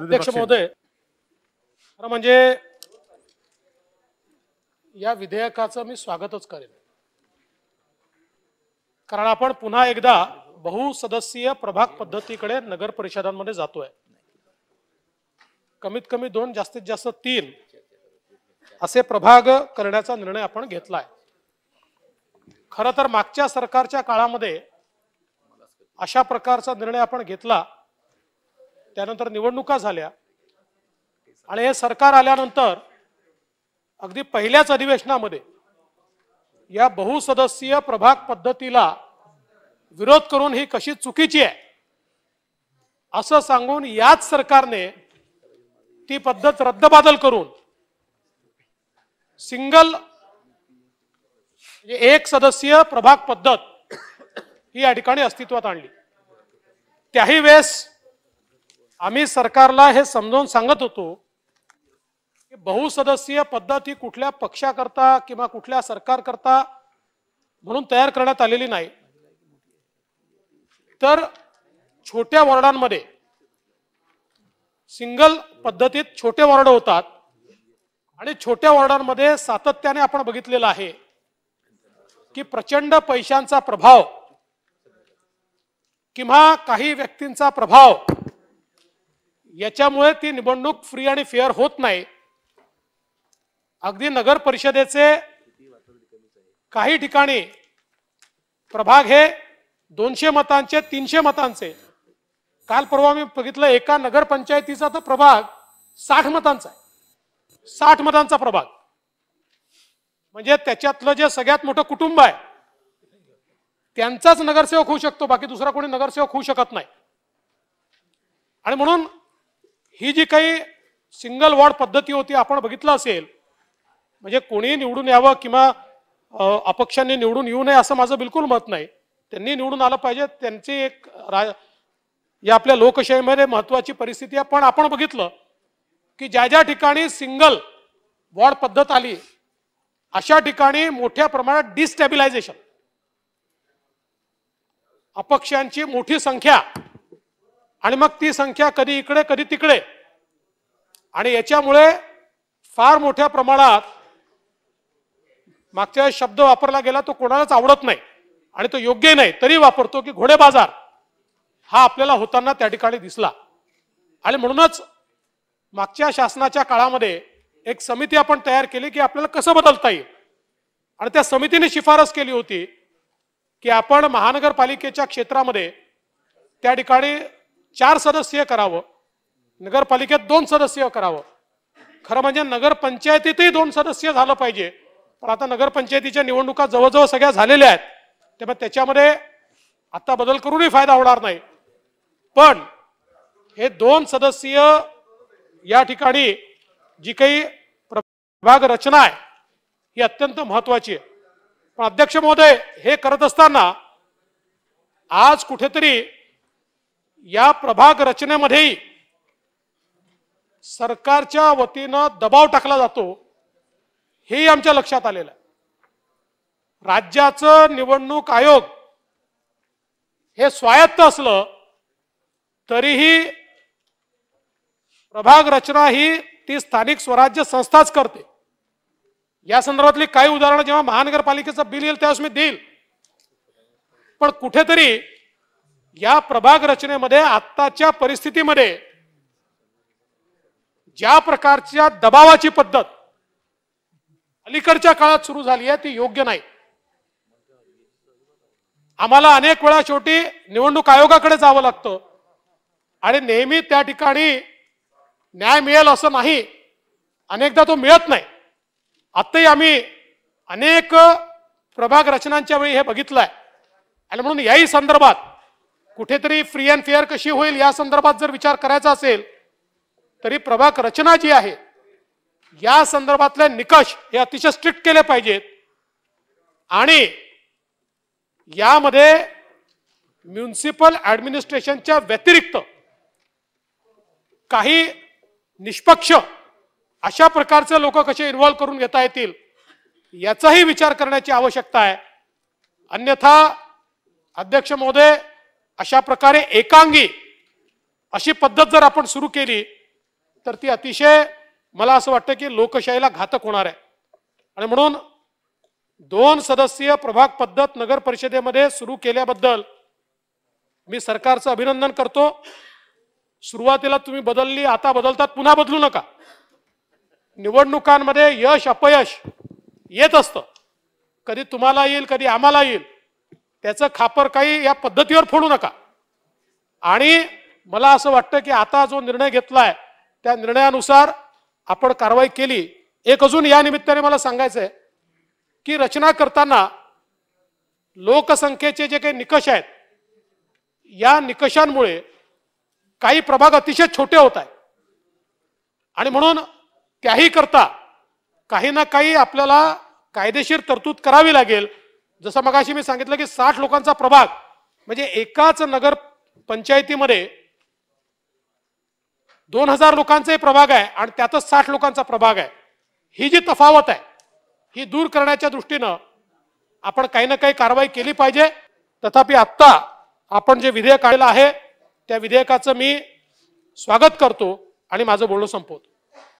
अध्यक्ष महोदय खरं म्हणजे या विधेयकाचं मी स्वागतच करेन कारण आपण पुन्हा एकदा बहुसदस्यीय प्रभाग पद्धतीकडे नगर परिषदांमध्ये जातोय कमीत कमी दोन जास्तीत जास्त तीन असे प्रभाग करण्याचा निर्णय आपण घेतलाय खर तर मागच्या सरकारच्या काळामध्ये अशा प्रकारचा निर्णय आपण घेतला त्यानंतर निवडणुका झाल्या आणि हे सरकार आल्यानंतर अगदी पहिल्याच अधिवेशनामध्ये या बहुसदस्यीय प्रभाग पद्धतीला विरोध करून ही कशी चुकीची आहे असं सांगून याच सरकारने ती पद्धत रद्दबादल करून सिंगल म्हणजे एक सदस्यीय प्रभाग पद्धत ही या ठिकाणी अस्तित्वात आणली त्याही वेळेस आम्ही सरकारला हे समजून सांगत होतो की बहुसदस्यीय पद्धत ही कुठल्या पक्षाकरता किंवा कुठल्या सरकारकरता म्हणून तयार करण्यात आलेली नाही तर छोट्या वॉर्डांमध्ये सिंगल पद्धतीत छोटे वॉर्ड होतात आणि छोट्या वॉर्डांमध्ये सातत्याने आपण बघितलेलं आहे की प्रचंड पैशांचा प्रभाव किंवा काही व्यक्तींचा प्रभाव याच्यामुळे ती निवडणूक फ्री आणि फेअर होत नाही अगदी नगर परिषदेचे काही ठिकाणी प्रभाग हे दोनशे मतांचे तीनशे मतांचे काल परवा मी बघितलं एका नगरपंचायतीचा तर प्रभाग साठ मतांचा आहे साठ मतांचा प्रभाग म्हणजे त्याच्यातलं जे सगळ्यात मोठं कुटुंब आहे त्यांचाच नगरसेवक होऊ शकतो बाकी दुसरा कोणी नगरसेवक होऊ शकत नाही आणि म्हणून ही जी काही सिंगल वॉर्ड पद्धती होती आपण बघितलं असेल म्हणजे कोणी निवडून यावं किंवा अपक्षांनी निवडून येऊ नये असं माझं बिलकुल मत नाही त्यांनी निवडून आलं पाहिजे त्यांची एक रा या आपल्या लोकशाहीमध्ये महत्वाची परिस्थिती आहे पण आपण बघितलं की ज्या ज्या ठिकाणी सिंगल वॉर्ड पद्धत आली अशा ठिकाणी मोठ्या प्रमाणात डिस्टॅबिलायझेशन अपक्षांची मोठी संख्या आणि मग ती संख्या कधी इकडे कधी तिकडे आणि याच्यामुळे फार मोठ्या प्रमाणात मागच्या शब्द वापरला गेला तो कोणालाच आवडत नाही आणि तो योग्य नाही तरी वापरतो की घोडे बाजार हा आपल्याला होताना त्या ठिकाणी दिसला आणि म्हणूनच मागच्या शासनाच्या काळामध्ये एक समिती आपण तयार केली की आपल्याला कसं बदलता येईल आणि त्या समितीने शिफारस केली होती की आपण महानगरपालिकेच्या क्षेत्रामध्ये त्या ठिकाणी चार सदस्य करावं नगरपालिकेत दोन सदस्य करावं खरं म्हणजे नगरपंचायतीतही दोन सदस्य झालं पाहिजे पण आता नगरपंचायतीच्या निवडणुका जवळजवळ सगळ्या झालेल्या आहेत तेव्हा त्याच्यामध्ये आत्ता बदल करूनही फायदा होणार नाही पण हे दोन सदस्यीय या ठिकाणी जी काही प्रभाग रचना आहे ही अत्यंत महत्वाची आहे पण अध्यक्ष महोदय हे करत असताना आज कुठेतरी या प्रभाग रचनेमध्येही सरकारच्या वतीनं दबाव टाकला जातो हेही आमच्या लक्षात आलेलं आहे राज्याचं निवडणूक आयोग हे स्वायत्त असलं तरीही प्रभाग रचना ही ती स्थानिक स्वराज्य संस्थाच करते या संदर्भातली काही उदाहरणं जेव्हा महानगरपालिकेचं बिल येईल त्यावेळेस मी देईल पण कुठेतरी या प्रभाग रचनेमध्ये आत्ताच्या परिस्थितीमध्ये ज्या प्रकारच्या दबावाची पद्धत अलीकडच्या काळात सुरू झाली आहे ती योग्य नाही आम्हाला अनेक वेळा शेवटी निवडणूक आयोगाकडे जावं लागतं आणि नेहमी त्या ठिकाणी न्याय मिळेल असं नाही अनेकदा तो मिळत नाही आत्ताही आम्ही अनेक प्रभाग रचनांच्या वेळी हे बघितलं आहे आणि म्हणून याही संदर्भात कुठेतरी फ्री अँड फेअर कशी होईल या संदर्भात जर विचार करायचा असेल तरी प्रभाग रचना जी आहे या संदर्भातले निकष हे अतिशय स्ट्रिक्ट केले पाहिजेत आणि यामध्ये म्युन्सिपल ॲडमिनिस्ट्रेशनच्या व्यतिरिक्त काही निष्पक्ष अशा प्रकारचे लोक कसे इन्व्हॉल्व करून घेता येतील याचाही विचार करण्याची आवश्यकता आहे अन्यथा अध्यक्ष महोदय अशा प्रकारे एकांगी अशी पद्धत जर आपण सुरू केली तर ती अतिशय मला असं वाटतं की लोकशाहीला घातक होणार आहे आणि म्हणून दोन सदस्यीय प्रभाग पद्धत नगर परिषदेमध्ये सुरू केल्याबद्दल मी सरकारचं अभिनंदन करतो सुरुवातीला तुम्ही बदलली आता बदलतात पुन्हा बदलू नका निवडणुकांमध्ये यश अपयश येत असतं कधी तुम्हाला येईल कधी आम्हाला येईल त्याचं खापर काही या पद्धतीवर फोडू नका आणि मला असं वाटतं की आता जो निर्णय घेतलाय त्या निर्णयानुसार आपण कारवाई केली एक अजून या निमित्ताने मला सांगायचं आहे की रचना करताना लोकसंख्येचे जे काही निकष आहेत या निकषांमुळे काही प्रभाग अतिशय छोटे होत आहेत आणि म्हणून त्याही करता काही ना काही आपल्याला कायदेशीर तरतूद करावी लागेल जसं मगाशी मी सांगितलं की साठ लोकांचा प्रभाग म्हणजे एकाच नगर पंचायतीमध्ये दोन हजार लोकांचाही प्रभाग आहे आणि त्यातच साठ लोकांचा प्रभाग आहे ही जी तफावत आहे ही दूर करण्याच्या दृष्टीनं आपण काही ना काही कारवाई केली पाहिजे तथापि आत्ता आपण जे विधेयक आलेलं आहे त्या विधेयकाचं मी स्वागत करतो आणि माझं बोलणं संपवतो